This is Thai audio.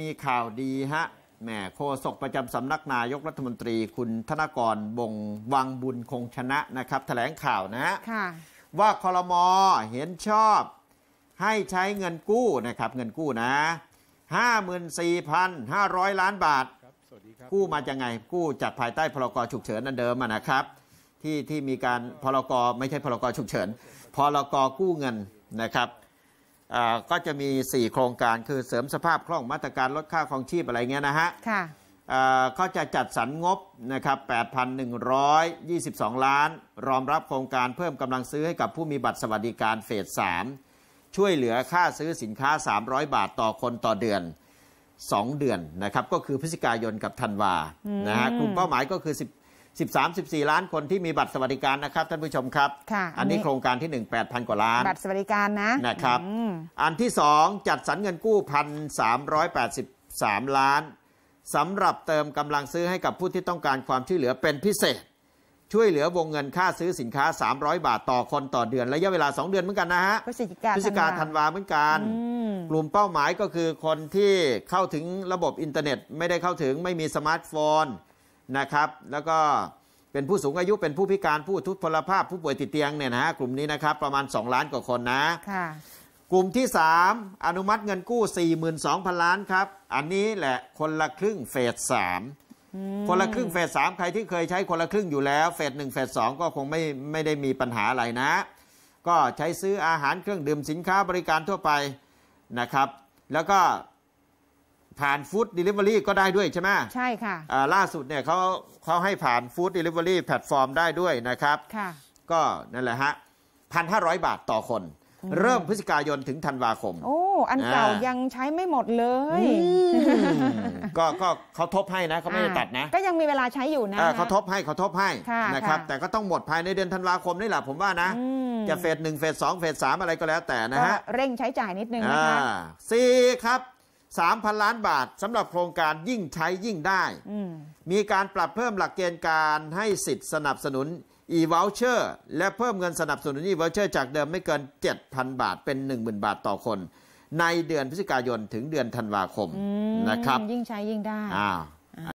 มีข่าวดีฮะแหมโฆษกประจำสำนักนายกรัฐมนตรีคุณธนกรบงวังบุญคงชนะนะครับถแถลงข่าวนะ ว่าคอรมอเห็นชอบให้ใช้เงินกู้นะครับ เงินกู้นะ 54,500 ล้านบาทกู้มาจากไงกู้จากภายใต้พรกฉุกเฉินนั่นเดิมนะครับ ที่ที่มีการพรกไม่ใช่พรกฉุกเฉินพรกกู้เงินนะครับก็จะมี 4 โครงการคือเสริมสภาพคล่องมาตรการลดค่าครองชีพ อะไรเงี้ยนะฮะ ค่ะก็จะจัดสรรงบนะครับ8,122 ล้าน รองรับโครงการเพิ่มกำลังซื้อให้กับผู้มีบัตรสวัสดิการเฟส 3 ช่วยเหลือค่าซื้อสินค้า 300 บาทต่อคนต่อเดือน 2 เดือน นะครับ ก็คือพฤศจิกายนกับธันวานะฮะ กลุ่มเป้าหมายก็คือ13-14ล้านคนที่มีบัตรสวัสดิการนะครับ ท่านผู้ชมครับ อันนี้โครงการที่ 1 8,000กว่าล้าน บัตรสวัสดิการนะนะครับออันที่ 2 จัดสรรเงินกู้1,383 ล้านสำหรับเติมกำลังซื้อให้กับผู้ที่ต้องการความช่วยเหลือเป็นพิเศษ ช่วยเหลือวงเงินค่าซื้อสินค้า 300 บาทต่อคนต่อเดือนระยะเวลา 2 เดือนเหมือนกันนะฮะพฤศจิกาพฤศจิกาธันวาเหมือนกันกลุ่มเป้าหมายก็คือคนที่เข้าถึงระบบอินเทอร์เน็ต ไม่ได้เข้าถึงไม่มีสมาร์ทโฟนนะครับแล้วก็เป็นผู้สูงอายุเป็นผู้พิการผู้ทุพพลภาพผู้ป่วยติดเตียงเนี่ยนะฮะกลุ่มนี้นะครับประมาณ 2 ล้านกว่าคนนะ กลุ่มที่ 3 อนุมัติเงินกู้ 42,000 ล้าน ครับ อันนี้แหละคนละครึ่งเฟสสามคนละครึ่งเฟสสามใครที่เคยใช้คนละครึ่งอยู่แล้ว เฟสหนึ่งเฟสสองก็คงไม่ไม่ได้มีปัญหาอะไรนะ ก็ใช้ซื้ออาหารเครื่องดื่มสินค้าบริการทั่วไปนะครับ แล้วก็ผ่านฟู้ดเดลิเวอรี่ก็ได้ด้วยใช่ไหมใช่ค่ะ ล่าสุดเนี่ยเขาเขาให้ผ่านฟู้ดเดลิเวอรี่แพลตฟอร์มได้ด้วยนะครับค่ะ ก็นั่นแหละฮะพันห้าร้อยบาทต่อคน เริ่มพฤศจิกายนถึงธันวาคม โอ้ อันเก่ายังใช้ไม่หมดเลยก็ก็เขาทบให้นะเขาไม่ได้ตัดนะ ก็ยังมีเวลาใช้อยู่นะ เขาทบให้เขาทบให้นะครับแต่ก็ต้องหมดภายในเดือนธันวาคมนี่แหละผมว่านะจะเฟสหนึ่งเฟสสองเฟสสามอะไรก็แล้วแต่นะฮะเร่งใช้จ่ายนิดนึงนะคะสี่ครับ3,000 ล้านบาทสำหรับโครงการยิ่งใช้ยิ่งได้ มีการปรับเพิ่มหลักเกณฑ์การให้สิทธิ์สนับสนุน e-voucher และเพิ่มเงินสนับสนุน e-voucher จากเดิมไม่เกิน 7,000 บาท เป็น 10,000 บาทต่อคน ในเดือนพฤศจิกายน ถึงเดือนธันวาคมนะครับยิ่งใช้ยิ่งได้